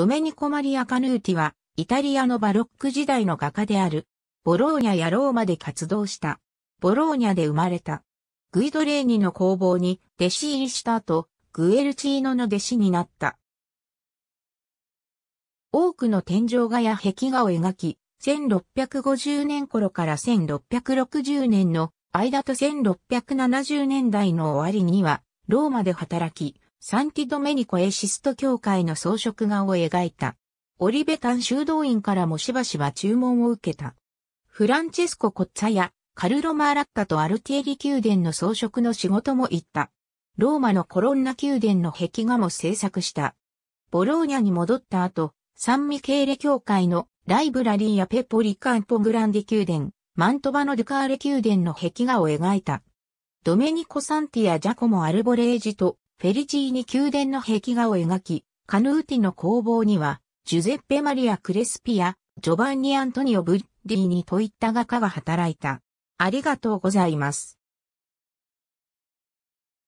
ドメニコ・マリア・カヌーティは、イタリアのバロック時代の画家である、ボローニャやローマで活動した。ボローニャで生まれた。グイドレーニの工房に弟子入りした後、グエルチーノの弟子になった。多くの天井画や壁画を描き、1650年頃から1660年の間と1670年代の終わりには、ローマで働き、サンティドメニコ・エシスト教会の装飾画を描いた。オリベタン修道院からもしばしば注文を受けた。フランチェスコ・コッツァやカルロ・マーラッタとアルティエリ宮殿の装飾の仕事も行った。ローマのコロンナ宮殿の壁画も制作した。ボローニャに戻った後、サンミケーレ教会のライブラリーやペポリカンポグランディ宮殿、マントバのデュカーレ宮殿の壁画を描いた。ドメニコ・サンティア・ジャコモ・アルボレージとフェリチーニ宮殿の壁画を描き、カヌーティの工房には、ジュゼッペ・マリア・クレスピア、ジョバンニ・アントニオ・ブッデーニといった画家が働いた。ありがとうございます。